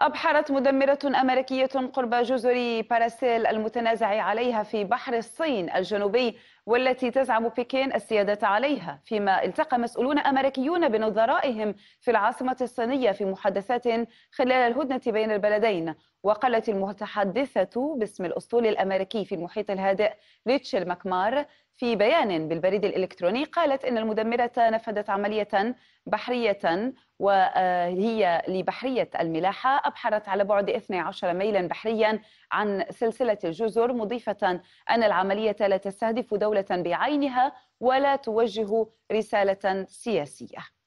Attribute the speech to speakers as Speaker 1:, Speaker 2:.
Speaker 1: أبحرت مدمرة أمريكية قرب جزر باراسيل المتنازع عليها في بحر الصين الجنوبي والتي تزعم بكين السيادة عليها فيما التقى مسؤولون أمريكيون بنظرائهم في العاصمة الصينية في محادثات خلال الهدنة بين البلدين وقالت المتحدثة باسم الأسطول الأمريكي في المحيط الهادئ ريتشل ماكمار في بيان بالبريد الإلكتروني قالت إن المدمرة نفذت عملية بحرية وهي لبحرية الملاحة أبحرت على بعد 12 ميلا بحريا عن سلسلة الجزر مضيفة أن العملية لا تستهدف دولة بعينها ولا توجه رسالة سياسية